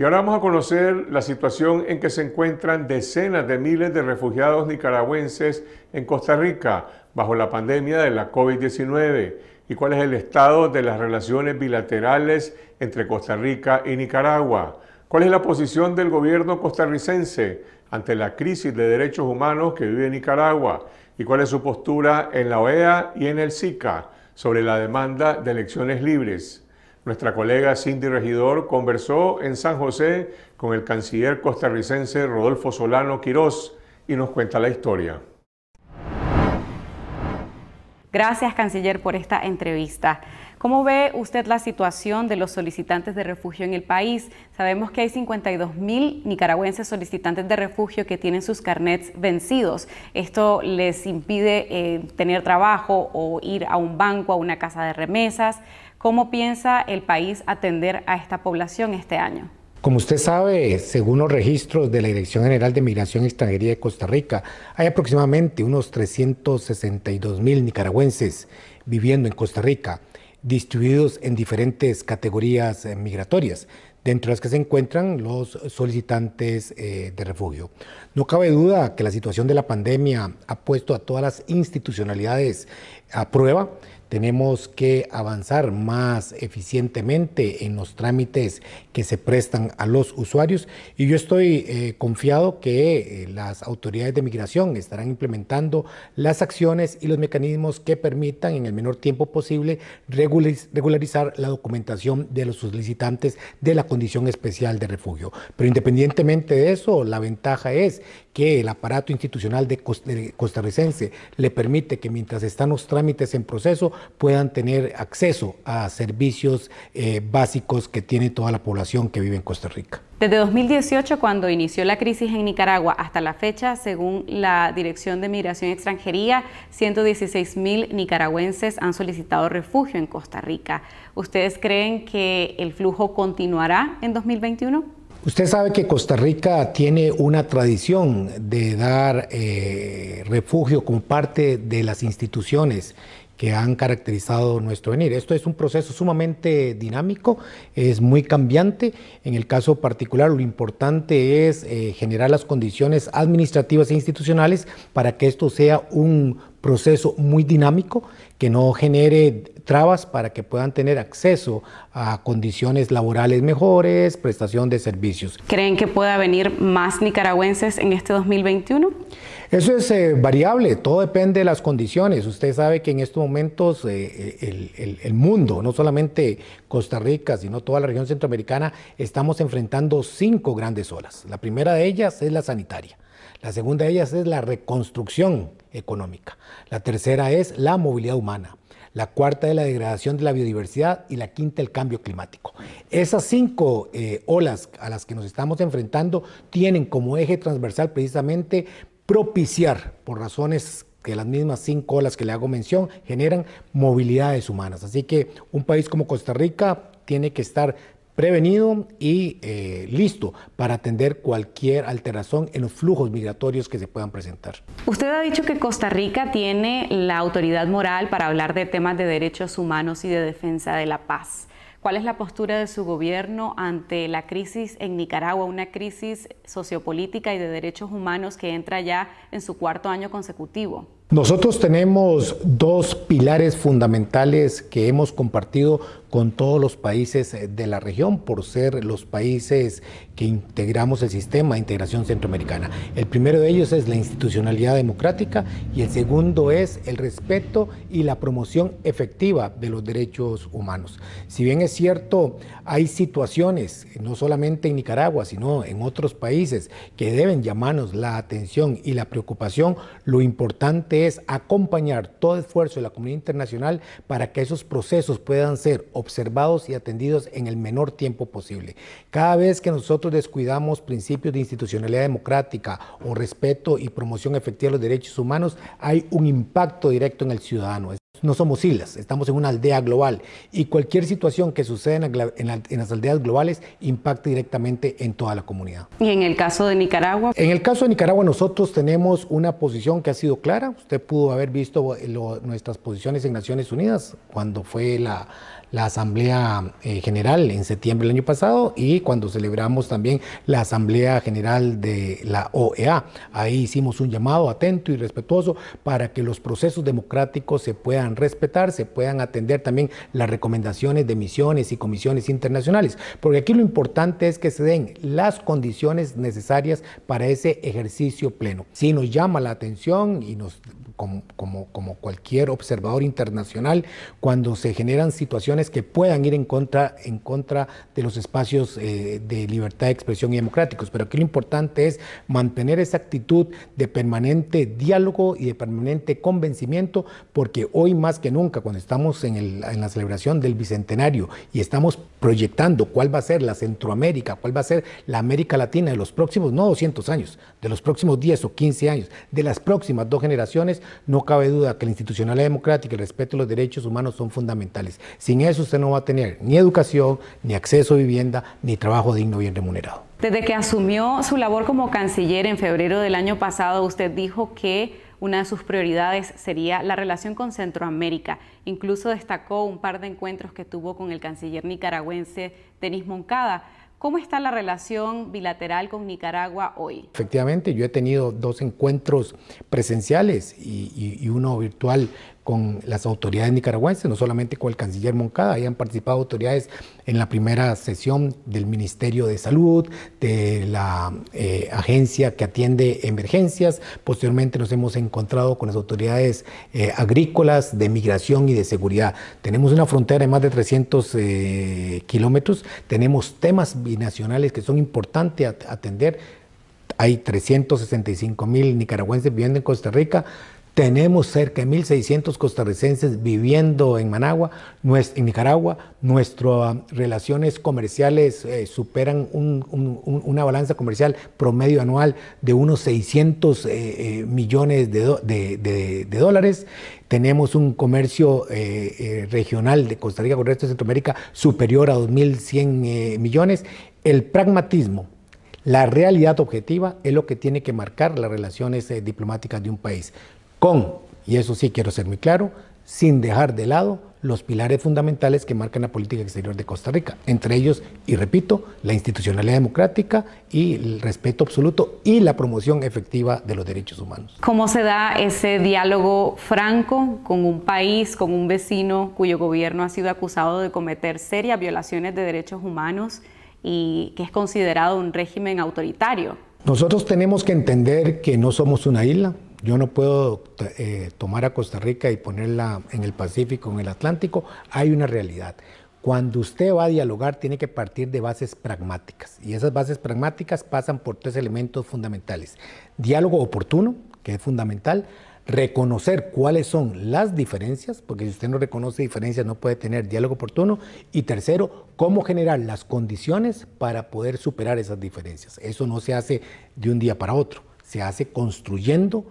Y ahora vamos a conocer la situación en que se encuentran decenas de miles de refugiados nicaragüenses en Costa Rica bajo la pandemia de la COVID-19 y cuál es el estado de las relaciones bilaterales entre Costa Rica y Nicaragua. ¿Cuál es la posición del gobierno costarricense ante la crisis de derechos humanos que vive Nicaragua? ¿Y cuál es su postura en la OEA y en el SICA sobre la demanda de elecciones libres? nuestra colega Cindy Regidor conversó en San José con el canciller costarricense Rodolfo Solano Quirós y nos cuenta la historia. Gracias, canciller, por esta entrevista. ¿Cómo ve usted la situación de los solicitantes de refugio en el país? Sabemos que hay 52 mil nicaragüenses solicitantes de refugio que tienen sus carnets vencidos. Esto les impide eh, tener trabajo o ir a un banco, a una casa de remesas. ¿Cómo piensa el país atender a esta población este año? Como usted sabe, según los registros de la Dirección General de Migración Extranjería de Costa Rica, hay aproximadamente unos 362 mil nicaragüenses viviendo en Costa Rica, distribuidos en diferentes categorías eh, migratorias, dentro de las que se encuentran los solicitantes eh, de refugio. No cabe duda que la situación de la pandemia ha puesto a todas las institucionalidades a prueba tenemos que avanzar más eficientemente en los trámites que se prestan a los usuarios y yo estoy eh, confiado que eh, las autoridades de migración estarán implementando las acciones y los mecanismos que permitan en el menor tiempo posible regularizar la documentación de los solicitantes de la condición especial de refugio. Pero independientemente de eso, la ventaja es que el aparato institucional de costarricense le permite que mientras están los trámites en proceso, puedan tener acceso a servicios eh, básicos que tiene toda la población que vive en Costa Rica. Desde 2018, cuando inició la crisis en Nicaragua, hasta la fecha, según la Dirección de Migración y Extranjería, 116 mil nicaragüenses han solicitado refugio en Costa Rica. ¿Ustedes creen que el flujo continuará en 2021? Usted sabe que Costa Rica tiene una tradición de dar eh, refugio como parte de las instituciones que han caracterizado nuestro venir. Esto es un proceso sumamente dinámico, es muy cambiante. En el caso particular, lo importante es eh, generar las condiciones administrativas e institucionales para que esto sea un proceso muy dinámico que no genere trabas para que puedan tener acceso a condiciones laborales mejores, prestación de servicios. ¿Creen que pueda venir más nicaragüenses en este 2021? Eso es eh, variable, todo depende de las condiciones. Usted sabe que en estos momentos eh, el, el mundo, no solamente Costa Rica, sino toda la región centroamericana, estamos enfrentando cinco grandes olas. La primera de ellas es la sanitaria la segunda de ellas es la reconstrucción económica. La tercera es la movilidad humana. La cuarta es la degradación de la biodiversidad y la quinta el cambio climático. Esas cinco eh, olas a las que nos estamos enfrentando tienen como eje transversal precisamente propiciar, por razones que las mismas cinco olas que le hago mención generan movilidades humanas. Así que un país como Costa Rica tiene que estar prevenido y eh, listo para atender cualquier alteración en los flujos migratorios que se puedan presentar. Usted ha dicho que Costa Rica tiene la autoridad moral para hablar de temas de derechos humanos y de defensa de la paz. ¿Cuál es la postura de su gobierno ante la crisis en Nicaragua, una crisis sociopolítica y de derechos humanos que entra ya en su cuarto año consecutivo? Nosotros tenemos dos pilares fundamentales que hemos compartido con todos los países eh, de la región por ser los países que integramos el sistema de integración centroamericana. El primero de ellos es la institucionalidad democrática y el segundo es el respeto y la promoción efectiva de los derechos humanos. Si bien es cierto, hay situaciones, no solamente en Nicaragua, sino en otros países, que deben llamarnos la atención y la preocupación, lo importante es acompañar todo esfuerzo de la comunidad internacional para que esos procesos puedan ser observados y atendidos en el menor tiempo posible. Cada vez que nosotros descuidamos principios de institucionalidad democrática o respeto y promoción efectiva de los derechos humanos, hay un impacto directo en el ciudadano no somos islas, estamos en una aldea global y cualquier situación que suceda en, las aldeas globales impacta directamente en toda la comunidad. ¿Y en el caso de Nicaragua? En el caso de Nicaragua nosotros tenemos una posición que ha sido clara, usted pudo haber visto nuestras posiciones en Naciones Unidas cuando fue la, Asamblea eh, General en septiembre del año pasado y cuando celebramos también la Asamblea General de la OEA. Ahí hicimos un llamado atento y respetuoso para que los procesos democráticos se puedan respetarse, puedan atender también las recomendaciones de misiones y comisiones internacionales, porque aquí lo importante es que se den las condiciones necesarias para ese ejercicio pleno. Si nos llama la atención y nos como, cualquier observador internacional cuando se generan situaciones que puedan ir en contra, en contra de los espacios eh, de libertad de expresión y democráticos. Pero aquí lo importante es mantener esa actitud de permanente diálogo y de permanente convencimiento, porque hoy más que nunca, cuando estamos en, en la celebración del Bicentenario y estamos proyectando cuál va a ser la Centroamérica, cuál va a ser la América Latina de los próximos, no 200 años, de los próximos 10 o 15 años, de las próximas dos generaciones, no cabe duda que la institucionalidad democrática y el respeto a los derechos humanos son fundamentales. Sin eso usted no va a tener ni educación, ni acceso a vivienda, ni trabajo digno bien remunerado. Desde que asumió su labor como canciller en febrero del año pasado, usted dijo que una de sus prioridades sería la relación con Centroamérica. Incluso destacó un par de encuentros que tuvo con el canciller nicaragüense Denis Moncada. ¿Cómo está la relación bilateral con Nicaragua hoy? Efectivamente, yo he tenido dos encuentros presenciales y, uno virtual con las autoridades nicaragüenses, no solamente con el canciller Moncada, hayan participado autoridades en la primera sesión del Ministerio de Salud, de la eh, agencia que atiende emergencias. Posteriormente nos hemos encontrado con las autoridades eh, agrícolas, de migración y de seguridad. Tenemos una frontera de más de 300 eh, kilómetros, tenemos temas binacionales que son importantes atender. Hay 365 mil nicaragüenses viviendo en Costa Rica. Tenemos cerca de 1.600 costarricenses viviendo en Managua, en Nicaragua. Nuestras ah, relaciones comerciales eh, superan una balanza comercial promedio anual de unos 600 eh, eh, millones de, dólares. Tenemos un comercio regional de Costa Rica con el resto de Centroamérica superior a 2.100 millones. El pragmatismo, la realidad objetiva es lo que tiene que marcar las relaciones diplomáticas de un país con, y eso sí quiero ser muy claro, sin dejar de lado los pilares fundamentales que marcan la política exterior de Costa Rica, entre ellos, y repito, la institucionalidad democrática y el respeto absoluto y la promoción efectiva de los derechos humanos. ¿Cómo se da ese diálogo franco con un país, con un vecino cuyo gobierno ha sido acusado de cometer serias violaciones de derechos humanos y que es considerado un régimen autoritario? Nosotros tenemos que entender que no somos una isla, yo no puedo eh, tomar a Costa Rica y ponerla en el Pacífico, en el Atlántico. Hay una realidad. Cuando usted va a dialogar tiene que partir de bases pragmáticas y esas bases pragmáticas pasan por tres elementos fundamentales. Diálogo oportuno, que es fundamental, reconocer cuáles son las diferencias, porque si usted no reconoce diferencias no puede tener diálogo oportuno, y tercero, cómo generar las condiciones para poder superar esas diferencias. Eso no se hace de un día para otro, se hace construyendo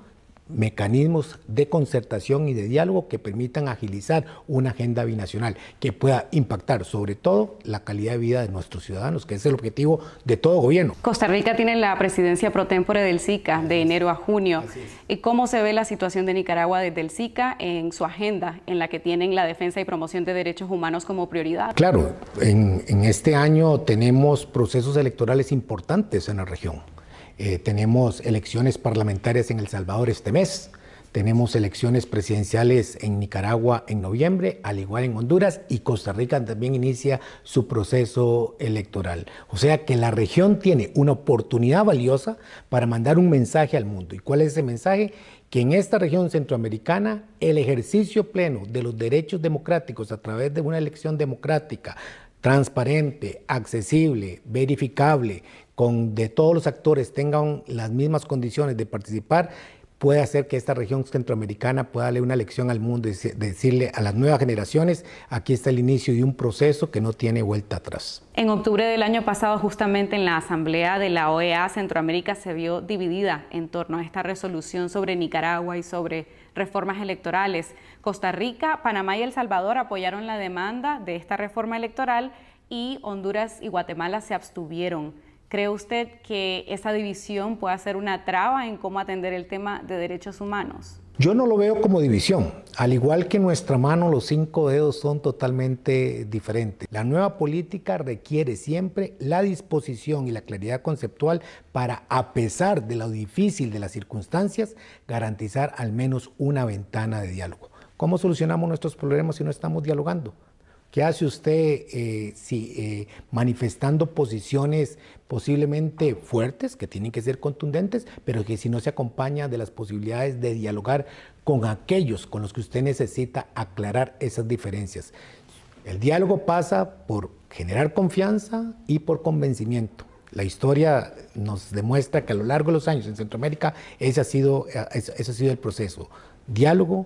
mecanismos de concertación y de diálogo que permitan agilizar una agenda binacional que pueda impactar sobre todo la calidad de vida de nuestros ciudadanos, que es el objetivo de todo gobierno. Costa Rica tiene la presidencia pro tempore del SICA de enero a junio. ¿Y cómo se ve la situación de Nicaragua desde el SICA en su agenda, en la que tienen la defensa y promoción de derechos humanos como prioridad? Claro, en este año tenemos procesos electorales importantes en la región eh, tenemos elecciones parlamentarias en El Salvador este mes, tenemos elecciones presidenciales en Nicaragua en noviembre, al igual en Honduras, y Costa Rica también inicia su proceso electoral. O sea que la región tiene una oportunidad valiosa para mandar un mensaje al mundo. ¿Y cuál es ese mensaje? Que en esta región centroamericana el ejercicio pleno de los derechos democráticos a través de una elección democrática transparente, accesible, verificable, de todos los actores tengan las mismas condiciones de participar, puede hacer que esta región centroamericana pueda darle una lección al mundo y decirle a las nuevas generaciones, aquí está el inicio de un proceso que no tiene vuelta atrás. En octubre del año pasado, justamente en la Asamblea de la OEA, Centroamérica se vio dividida en torno a esta resolución sobre Nicaragua y sobre reformas electorales. Costa Rica, Panamá y El Salvador apoyaron la demanda de esta reforma electoral y Honduras y Guatemala se abstuvieron. ¿Cree usted que esa división puede ser una traba en cómo atender el tema de derechos humanos? Yo no lo veo como división. Al igual que nuestra mano, los cinco dedos son totalmente diferentes. La nueva política requiere siempre la disposición y la claridad conceptual para, a pesar de lo difícil de las circunstancias, garantizar al menos una ventana de diálogo. ¿Cómo solucionamos nuestros problemas si no estamos dialogando? ¿Qué hace usted eh, si, eh, manifestando posiciones posiblemente fuertes, que tienen que ser contundentes, pero que si no se acompaña de las posibilidades de dialogar con aquellos con los que usted necesita aclarar esas diferencias? El diálogo pasa por generar confianza y por convencimiento. La historia nos demuestra que a lo largo de los años en Centroamérica ese ha sido, eh, ese ha sido el proceso. Diálogo,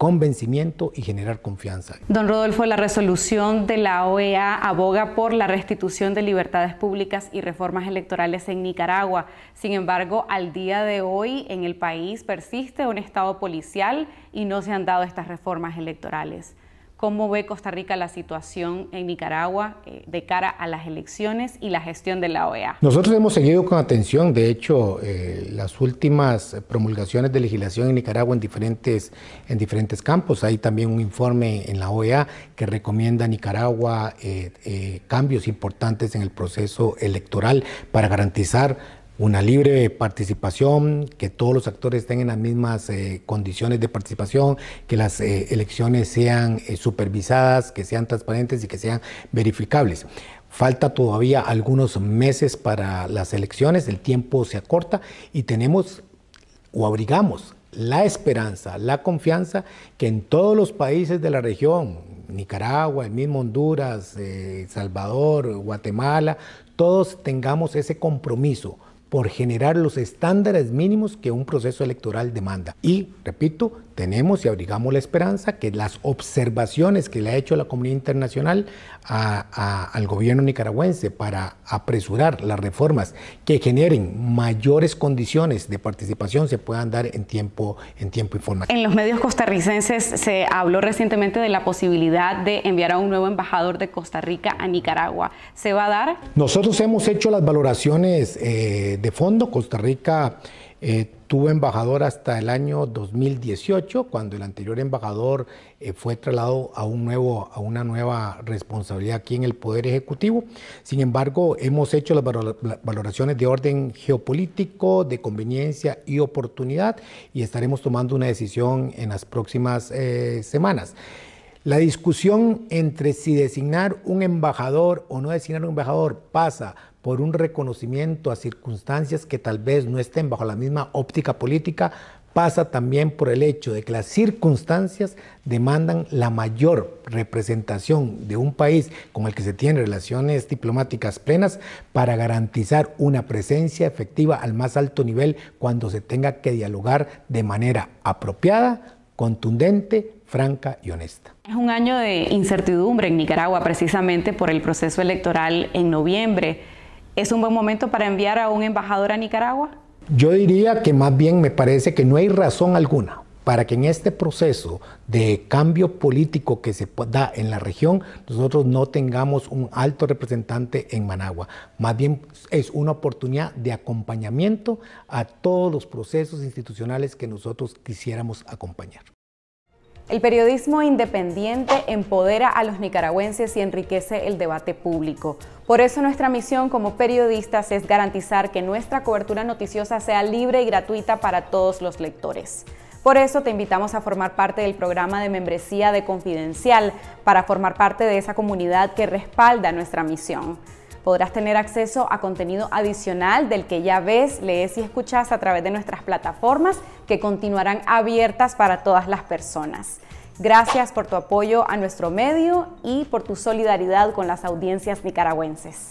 convencimiento y generar confianza. Don Rodolfo, la resolución de la OEA aboga por la restitución de libertades públicas y reformas electorales en Nicaragua. Sin embargo, al día de hoy en el país persiste un estado policial y no se han dado estas reformas electorales cómo ve Costa Rica la situación en Nicaragua eh, de cara a las elecciones y la gestión de la OEA. Nosotros hemos seguido con atención, de hecho, eh, las últimas promulgaciones de legislación en Nicaragua en diferentes, en diferentes campos. Hay también un informe en la OEA que recomienda a Nicaragua eh, cambios importantes en el proceso electoral para garantizar una libre participación, que todos los actores tengan las mismas eh, condiciones de participación, que las eh, elecciones sean eh, supervisadas, que sean transparentes y que sean verificables. Falta todavía algunos meses para las elecciones, el tiempo se acorta y tenemos o abrigamos la esperanza, la confianza que en todos los países de la región, Nicaragua, el mismo Honduras, Salvador, Guatemala, todos tengamos ese compromiso por generar los estándares mínimos que un proceso electoral demanda. Y, repito, tenemos y abrigamos la esperanza que las observaciones que le ha hecho la comunidad internacional al gobierno nicaragüense para apresurar las reformas que generen mayores condiciones de participación se puedan dar en tiempo, en tiempo y forma. En los medios costarricenses se habló recientemente de la posibilidad de enviar a un nuevo embajador de Costa Rica a Nicaragua. ¿Se va a dar? Nosotros hemos hecho las valoraciones eh, de fondo. Costa Rica eh, tuvo embajador hasta el año 2018, cuando el anterior embajador eh, fue trasladado a, un nuevo, a una nueva responsabilidad aquí en el Poder Ejecutivo. Sin embargo, hemos hecho las valoraciones de orden geopolítico, de conveniencia y oportunidad, y estaremos tomando una decisión en las próximas eh, semanas. La discusión entre si designar un embajador o no designar un embajador pasa por un reconocimiento a circunstancias que tal vez no estén bajo la misma óptica política, pasa también por el hecho de que las circunstancias demandan la mayor representación de un país con el que se tienen relaciones diplomáticas plenas para garantizar una presencia efectiva al más alto nivel cuando se tenga que dialogar de manera apropiada, contundente, franca y honesta. Es un año de incertidumbre en Nicaragua precisamente por el proceso electoral en noviembre. ¿Es un buen momento para enviar a un embajador a Nicaragua? Yo diría que más bien me parece que no hay razón alguna para que en este proceso de cambio político que se da en la región, nosotros no tengamos un alto representante en Managua. Más bien es una oportunidad de acompañamiento a todos los procesos institucionales que nosotros quisiéramos acompañar. El periodismo independiente empodera a los nicaragüenses y enriquece el debate público. Por eso nuestra misión como periodistas es garantizar que nuestra cobertura noticiosa sea libre y gratuita para todos los lectores. Por eso te invitamos a formar parte del programa de membresía de Confidencial, para formar parte de esa comunidad que respalda nuestra misión podrás tener acceso a contenido adicional del que ya ves, lees y escuchas a través de nuestras plataformas que continuarán abiertas para todas las personas. Gracias por tu apoyo a nuestro medio y por tu solidaridad con las audiencias nicaragüenses.